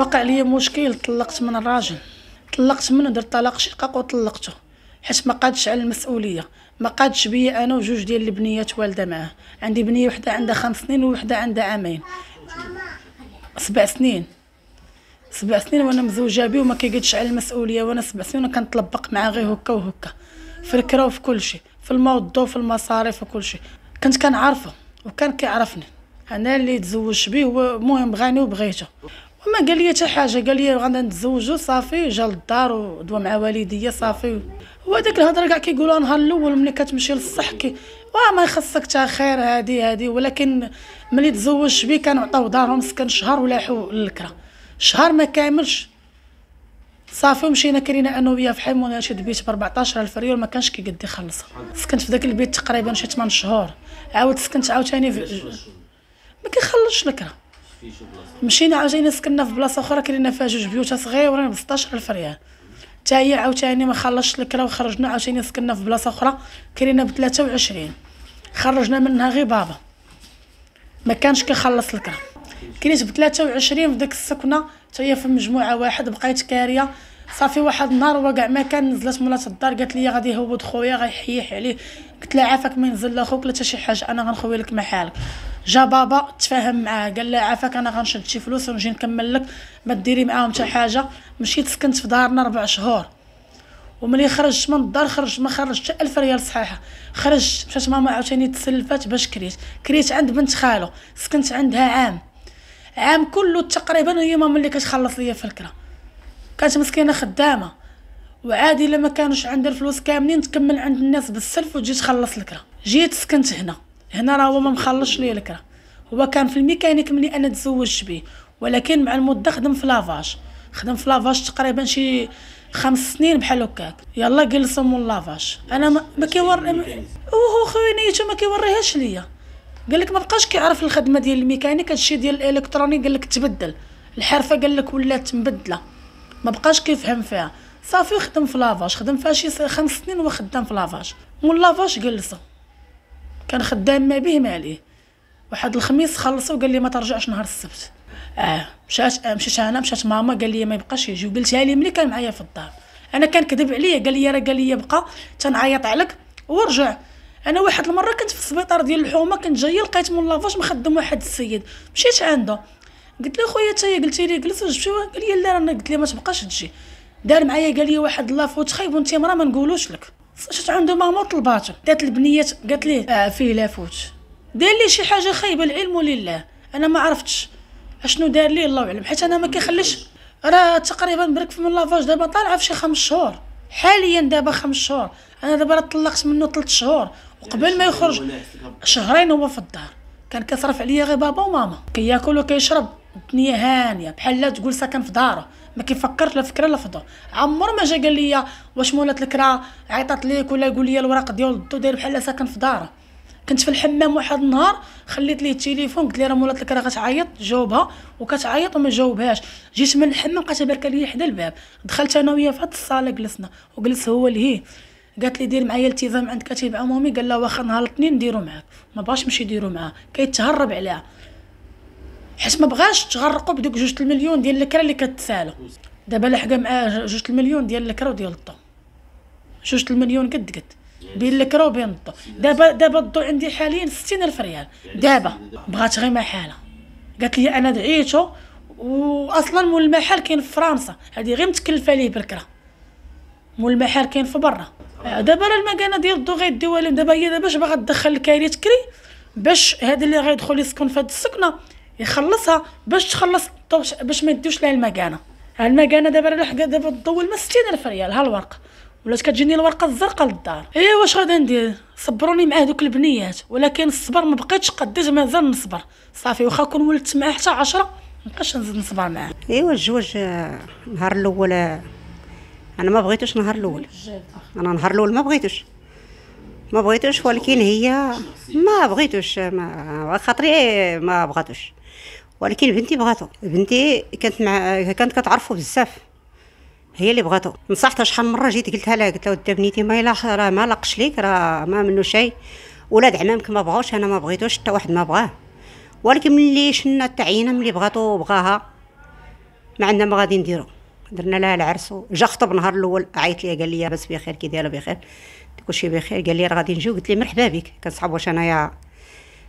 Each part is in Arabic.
وقع لي مشكل طلقت من الراجل طلقت منه درت طلاق شقاق وطلقته حيت ما قادش على المسؤوليه ما قادش بيا انا وجوج ديال البنيات والده معاه عندي بنيه وحده عندها خمس سنين ووحده عندها عامين سبع سنين سبع سنين وانا مزوجه بيه وما كيقدش على المسؤوليه وانا سبع سنين وانا كنطلبق معاه غير هكا وهكا في الكرا وفي كل شيء في الموضوع وفي المصاريف وكل شيء كنت كنعرفه وكان كيعرفني انا اللي تزوجت به هو المهم بغاني وبغيته وما قال لي حتى حاجه قال لي غادي نتزوجوا صافي جا للدار ودوا مع والديا صافي هو داك الهضره كاع كيقولوها نهار الاول ملي كتمشي للصح كي واه ما يخصك تا خير هادي هادي ولكن ملي تزوج بيه كانوا عطاو دارهم سكن شهر ولاحو للكرا شهر ما كاملش صافي ومشينا كرينا انا وياه في حمونه شي بيت ب 14000 ريال ما كانش كيقد يخلصها سكنت في داك البيت تقريبا شي 8 شهور عاود سكنت عاوتاني في ما كيخلصش الكره مشينا عاوتاني سكننا في بلاصه اخرى كاين فيها جوج بيوت صغيورين ب 16000 ريال حتى هي عاوتاني ما خلصش الكرا وخرجنا عاوتاني سكننا في بلاصه اخرى لنا ب 23 خرجنا منها غير بابا ما كانش كيخلص الكرا كريت ب 23 في ديك السكنه حتى هي في مجموعه واحد بقيت كاريه صافي واحد النهار وقع ما كان نزلت مولات الدار قالت لي غادي يهبط خويا غيحيح عليه قلت لها عافاك ما ينزل لا خوك لا حتى شي حاجه انا غنخوي لك محالك جا بابا تفاهم معاه قال له عافاك انا غنشد شي فلوس ونجي نكمل لك ما ديري معاهم حتى حاجه مشيت سكنت في دارنا ربع شهور وملي خرجت من الدار خرجت ما خرجت حتى 1000 ريال صحيحه خرجت مشات ماما عاوتاني تسلفات باش كريت كريت عند بنت خالو سكنت عندها عام عام كله تقريبا هي ماما اللي كتخلص ليا في الكره كانت مسكينه خدامه وعادي لما كانوش عندها الفلوس كاملين تكمل عند الناس بالسلف وتجي تخلص الكره جيت سكنت هنا هنا راه هو ما مخلصش ليا الكره هو كان في الميكانيك ملي انا تزوجت به ولكن مع المده خدم في لافاج خدم في لافاج تقريبا شي خمس سنين بحال هكاك يلا جلسوا مول لافاج انا ما كيور خويا نيته ما كيوريهاش ليا قال لك ما بقاش كيعرف الخدمه ديال الميكانيك هادشي ديال الالكتروني قال لك تبدل الحرفه قال لك ولات مبدله ما بقاش كيفهم فيها صافي خدم في لافاج خدم فيها شي خمس سنين وخدام في لافاج مول لافاج جلسوا كان خدام ما به ما عليه واحد الخميس خلصو وقال لي ما ترجعش نهار السبت اه مشات آه، مشات انا مشات ماما قال لي ما يبقاش يجي وقلتها لي ملي كان معايا في الدار انا كان كذب عليا قال لي راه قال لي بقى تنعيط عليك ورجع انا واحد المره كنت في السبيطار ديال الحومه كنت جايه لقيت من لافاج مخدم واحد السيد مشيت عنده قلت له خويا تايا قلتي لي جلس وجبتي قال لي لا انا قلت لي ما تبقاش تجي دار معايا قال لي واحد لافوت خايب وانت مرا ما نقولوش لك شفت عنده ماما طلباته دات البنيات قالت ليه آه فيه لافوت دار لي شي حاجه خايبه العلم لله انا ما عرفتش اشنو دار لي الله اعلم حيت انا ما كيخليش راه تقريبا برك من لافاج دابا طالعه في شي خمس شهور حاليا دابا خمس شهور انا دابا راه طلقت منه ثلاث شهور وقبل ما يخرج شهرين هو في الدار كان كيصرف عليا غير بابا وماما كياكل وكيشرب الدنيا هانيه بحال لا تقول ساكن في داره ما كيفكرش لا فكره لا فضه عمر ما جا قال لي واش مولات الكرا عيطات ليك ولا يقول لي الوراق ديال الضو داير بحال ساكن في داره كنت في الحمام واحد النهار خليت ليه التليفون قلت ليه راه مولات الكرا غتعيط جاوبها وكتعيط وما جاوبهاش جيت من الحمام لقيتها باركه ليا حدا الباب دخلت انا وهي في هاد الصاله جلسنا وجلس هو لهيه قالت لي دير معايا التزام عند كاتب عمومي قال لها واخا نهار الاثنين نديرو معاك ما باش مشي يديرو معاه كيتهرب عليها حيت ما بغاش تغرقوا بدوك جوج المليون ديال الكره اللي كتسالى دابا لحقا مع جوج المليون ديال الكره وديال الضو جوج المليون قد قد بين الكره وبين الضو دابا دابا الضو عندي حاليا 60000 ريال دابا بغات غير محاله قالت لي انا دعيته واصلا مول المحل كاين في فرنسا هذه غير متكلفه ليه بالكره مول المحل كاين في برا آه، دابا راه المكانه ديال الضو غيديوها لهم دابا هي دابا باش باغا تدخل الكاري تكري باش هذا اللي غيدخل يسكن في هاد السكنه يخلصها باش تخلص باش ما يديوش لها المكانه المكانه دابا راه دابا تطول من 60000 ريال ها الورقه ولات كتجيني الورقه الزرقاء للدار ايوا واش غادي ندير صبروني مع هذوك البنيات ولكن الصبر ما بقيتش قديت مازال نصبر صافي واخا كون ولدت مع حتى 10 مابقاش نزيد نصبر معاه ايوا الجوج نهار الاول انا ما بغيتوش نهار الاول انا نهار الاول ما بغيتوش ما بغيتوش ولكن هي ما بغيتوش ما خاطري ما بغاتوش ولكن بنتي بغاتو بنتي كانت مع كانت كتعرفو بزاف هي اللي بغاتو نصحتها شحال من مره جيت قلتها لها قلت لها ود بنيتي ما الا راه ما لاقش ليك راه ما منو شيء ولاد عمامك ما بغاوش انا ما بغيتوش حتى واحد ما بغاه ولكن ملي شنا التعيينه ملي بغاتو بغاها ما عندنا ما غادي نديرو درنا لها العرس جا خطب نهار الاول عيط لي قال لي بس بخير كي دايره بخير كلشي بخير قال لي راه غادي نجي قلت لي مرحبا بك كنصحاب واش انايا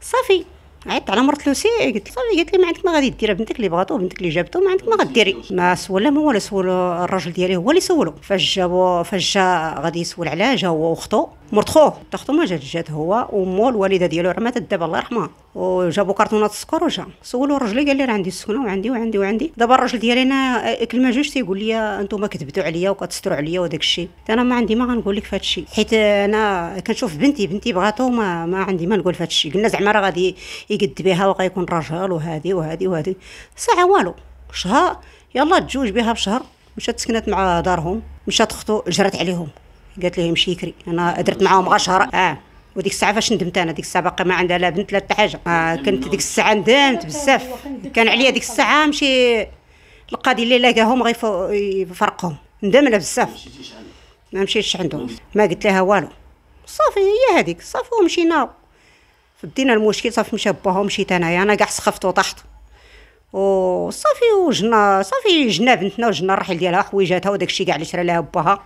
صافي عيطت على مرت لوسي قلت لها قالت لي ما عندك ما غادي ديري بنتك اللي بغاتو بنتك اللي جابتو ما عندك ما غديري ما سولها ما ولا سول الراجل ديالي هو اللي سولو فاش جابو فاش جا غادي يسول عليها جا هو وخته مرتخوه ما جات جات هو ومو الوالده ديالو راه ماتت دابا الله يرحمها وجابوا كرتونات السكر وجا سولوا الرجل قال لي راه عندي السكنه وعندي وعندي وعندي دابا الرجل ديالي انا إيه، كلمه جوج تيقول لي انتم كذبتوا عليا وكتستروا عليا وداك الشيء انا ما عندي ما غنقول لك في هاد الشيء حيت انا كنشوف بنتي بنتي بغاتو ما, ما عندي ما نقول في هاد الشيء قلنا زعما راه غادي يقد بها وغيكون راجل وهذه وهذه وهذه ساعه والو شهر يلا تزوج بها بشهر مشات سكنت مع دارهم مشات خطو جرات عليهم قالت لهم يكري انا درت معاهم غير شهر اه وديك الساعه فاش ندمت انا ديك الساعه باقي ما عندها لا بنت لا حتى حاجه آه نعم. كنت ديك الساعه ندمت بزاف كان عليا ديك الساعه مشي القاضي اللي لاقاهم غيفرقهم ندمنا بزاف ما مشيتش عندهم ما قلت لها والو صافي هي هذيك صافي ومشينا فدينا المشكل صافي مشى باها ومشيت انايا انا كاع سخفت وطحت وصافي وجنا صافي جنا بنتنا وجنا الرحل ديالها حويجاتها وداك الشيء كاع اللي شرا لها باها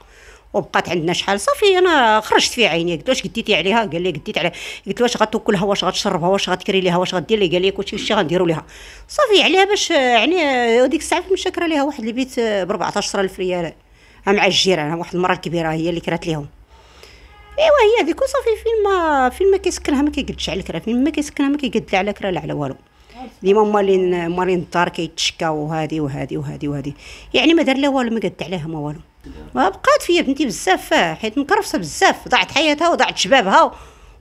وبقات عندنا شحال صافي انا خرجت في عيني قلت واش قديتي عليها قال لي قديت عليها قلت واش غتوكلها واش غتشربها واش غتكري ليها واش غدير لي قال لي كلشي واش غنديروا ليها صافي عليها باش يعني هذيك الساعه فين كرا ليها واحد البيت ب 14000 ريال مع الجيران واحد المراه كبيره هي اللي كرات ليهم ايوا هي هذيك وصافي فين ما فين ما كيسكنها ما كيقدش على الكرا فين ما كيسكنها ما كيقد لا على كرا لا على والو ديما مالين مالين الدار كيتشكاو وهادي وهادي وهادي وهذه يعني ما دار لا والو ما قد عليها ما والو ما بقات فيا بنتي بزاف حيت مكرفصه بزاف ضاعت حياتها وضاعت شبابها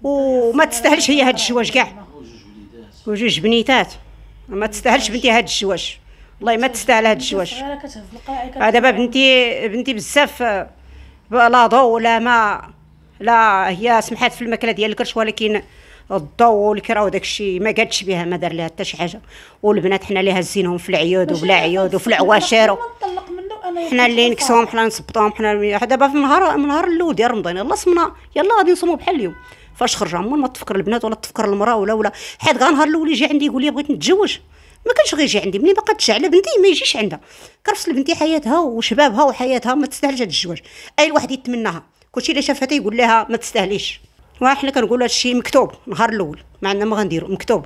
وما تستاهلش هي هاد الجواج كاع وجوج بنيتات ما تستاهلش بنتي هاد الجواج والله ما تستاهل هاد الجواج آه، دابا بنتي بنتي بزاف آه، لا ضو لا ما لا هي سمحات في الماكله ديال الكرش ولكن الضو والكرا وداك الشيء ما قادش بها ما دار لها حتى شي حاجه والبنات حنا اللي هازينهم في العيود وبلا عيود وفي العواشر حنا اللي نكسوهم حنا نصبطوهم حنا دابا في النهار من النهار الاول ديال رمضان يلاه صمنا يلاه غادي نصوموا بحال اليوم فاش خرج عمول ما تفكر البنات ولا تفكر المراه ولا ولا حيت غير النهار الاول يجي عندي يقول لي بغيت نتزوج ما كانش غيجي عندي ملي باقا تجي على بنتي ما يجيش عندها كرفس البنتي حياتها وشبابها وحياتها ما تستاهلش هذا الزواج اي الواحد يتمناها كلشي اللي شافها تيقول لها ما تستاهليش وحنا كنقولوا هذا الشيء مكتوب نهار الاول ما عندنا ما غنديرو مكتوب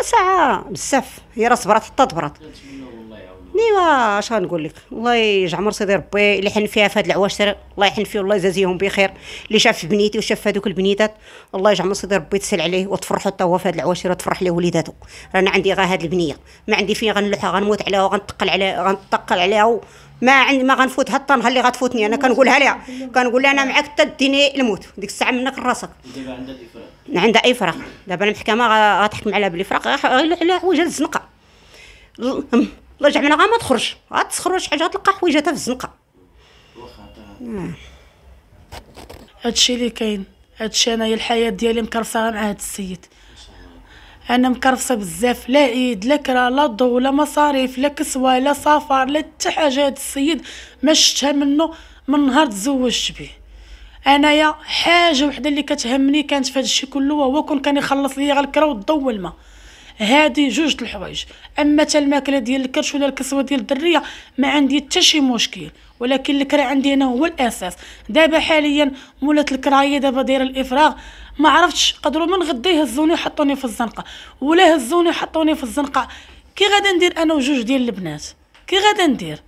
وساعه بزاف هي راه صبرات حتى تبرات وا اش غنقول لك الله يجعل سيدي ربي اللي حن فيها في هاد العواشر الله يحن فيه والله يجازيهم بخير اللي شاف بنيتي وشاف هذوك البنيتات الله يجعل سيدي ربي تسهل عليه وتفرحوا حتى هو في هاد العواشر وتفرح ليه وليداتو رانا عندي غا هاد البنيه ما عندي فين غنلوحها غنموت عليها وغنتقل عليها غنتقل عليها و... ما عندي ما غنفوت حتى النهار اللي غتفوتني انا كنقولها لها كنقول لها انا معاك حتى ديني الموت ديك الساعه منك راسك دابا عندها الافراق عندها افراق دابا المحكمه غتحكم عليها بالافراق غير عليها حوايج الزنقه الله يجعل منها ما تخرج غتسخر شي حاجه غتلقى حويجاتها في الزنقه واخا نعم. هادشي اللي كاين هادشي انايا الحياه ديالي مكرفصه مع هاد السيد انا مكرفصه بزاف لا عيد لا كرا لا ضو لا مصاريف لا كسوه لا سفر لا حتى حاجه هاد السيد ما شفتها منه من نهار تزوجت به انايا حاجه وحده اللي كتهمني كانت في هادشي كله هو كون كان يخلص ليا غير الكرا والضو والماء هادي جوج الحوايج اما حتى الماكله ديال الكرش ولا الكسوه ديال الدريه ما عندي حتى شي مشكل ولكن الكرا عندي انا هو الاساس دابا حاليا مولات الكرايه دابا دايره الافراغ ما عرفتش قدروا من غدا يهزوني وحطوني في الزنقه ولا هزوني وحطوني في الزنقه كي غادا ندير انا وجوج ديال البنات كي غادا ندير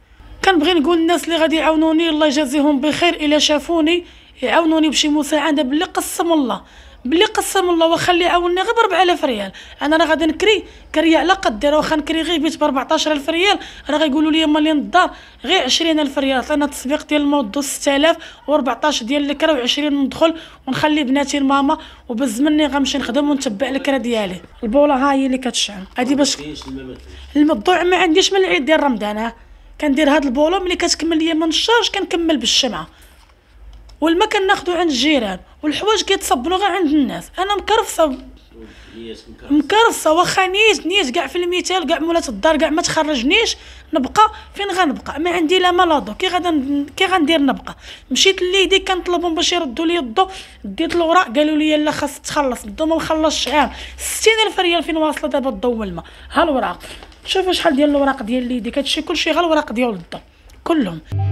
كنبغي نقول الناس اللي غادي يعاونوني الله يجازيهم بخير الا شافوني يعاونوني بشي مساعده باللي قسم الله بلي قسم الله واخا اللي عاوني غير ب 4000 ريال انا راه غادي نكري كري على قدي راه واخا نكري غير بيت ب 14000 ريال راه غيقولوا لي مالين الدار غير 20000 ريال انا التصبيق ديال الموضو 6000 و14 ديال الكرا و20 ندخل ونخلي بناتي لماما وبز مني غنمشي نخدم ونتبع الكرا ديالي البوله ها هي اللي كتشعل هادي باش الموضوع ما عنديش من العيد ديال رمضان ها كندير هاد البوله ملي كتكمل ليا من الشارج كنكمل بالشمعه والما كناخذو عند الجيران والحوايج كيتصبنوا غير عند الناس انا مكرفصه مكرفصه واخا نيت نيت كاع في المثال كاع مولات الدار كاع ما تخرجنيش نبقى فين غنبقى ما عندي لا مالادو كي غادا كي غندير نبقى مشيت ليدي كنطلبهم باش يردوا لي الضو ديت الوراق قالوا لي لا خاص تخلص الضو ما مخلصش عام 60000 ريال فين واصله دابا الضو والما ها الوراق شوفوا شحال ديال الوراق ديال ليدي كتشي كلشي غير الوراق ديال الضو كلهم